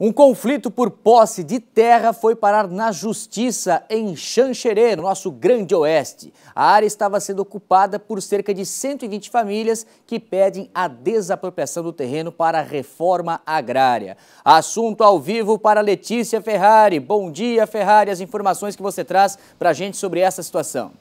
Um conflito por posse de terra foi parar na justiça em Xanxerê, no nosso Grande Oeste. A área estava sendo ocupada por cerca de 120 famílias que pedem a desapropriação do terreno para reforma agrária. Assunto ao vivo para Letícia Ferrari. Bom dia, Ferrari. As informações que você traz para a gente sobre essa situação.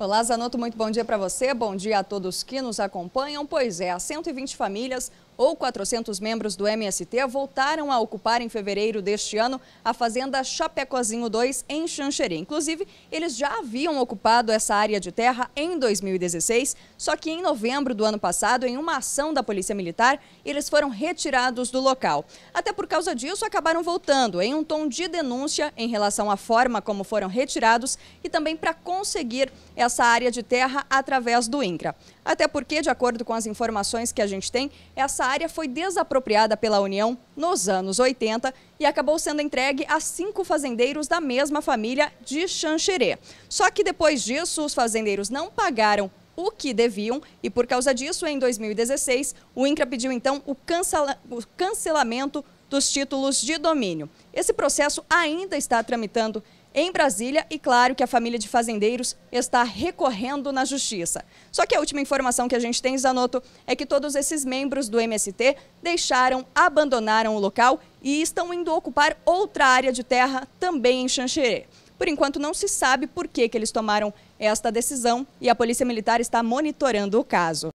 Olá, Zanotto, muito bom dia para você, bom dia a todos que nos acompanham. Pois é, as 120 famílias ou 400 membros do MST voltaram a ocupar em fevereiro deste ano a fazenda Chapecozinho 2 em Xanxerê. Inclusive, eles já haviam ocupado essa área de terra em 2016, só que em novembro do ano passado, em uma ação da Polícia Militar, eles foram retirados do local. Até por causa disso, acabaram voltando em um tom de denúncia em relação à forma como foram retirados e também para conseguir essa essa área de terra através do INCRA. Até porque, de acordo com as informações que a gente tem, essa área foi desapropriada pela União nos anos 80 e acabou sendo entregue a cinco fazendeiros da mesma família de Xanxerê. Só que depois disso, os fazendeiros não pagaram o que deviam e por causa disso, em 2016, o INCRA pediu então o, cancela... o cancelamento dos títulos de domínio. Esse processo ainda está tramitando em Brasília e claro que a família de fazendeiros está recorrendo na justiça. Só que a última informação que a gente tem, Zanotto, é que todos esses membros do MST deixaram, abandonaram o local e estão indo ocupar outra área de terra também em Xanxerê. Por enquanto não se sabe por que, que eles tomaram esta decisão e a Polícia Militar está monitorando o caso.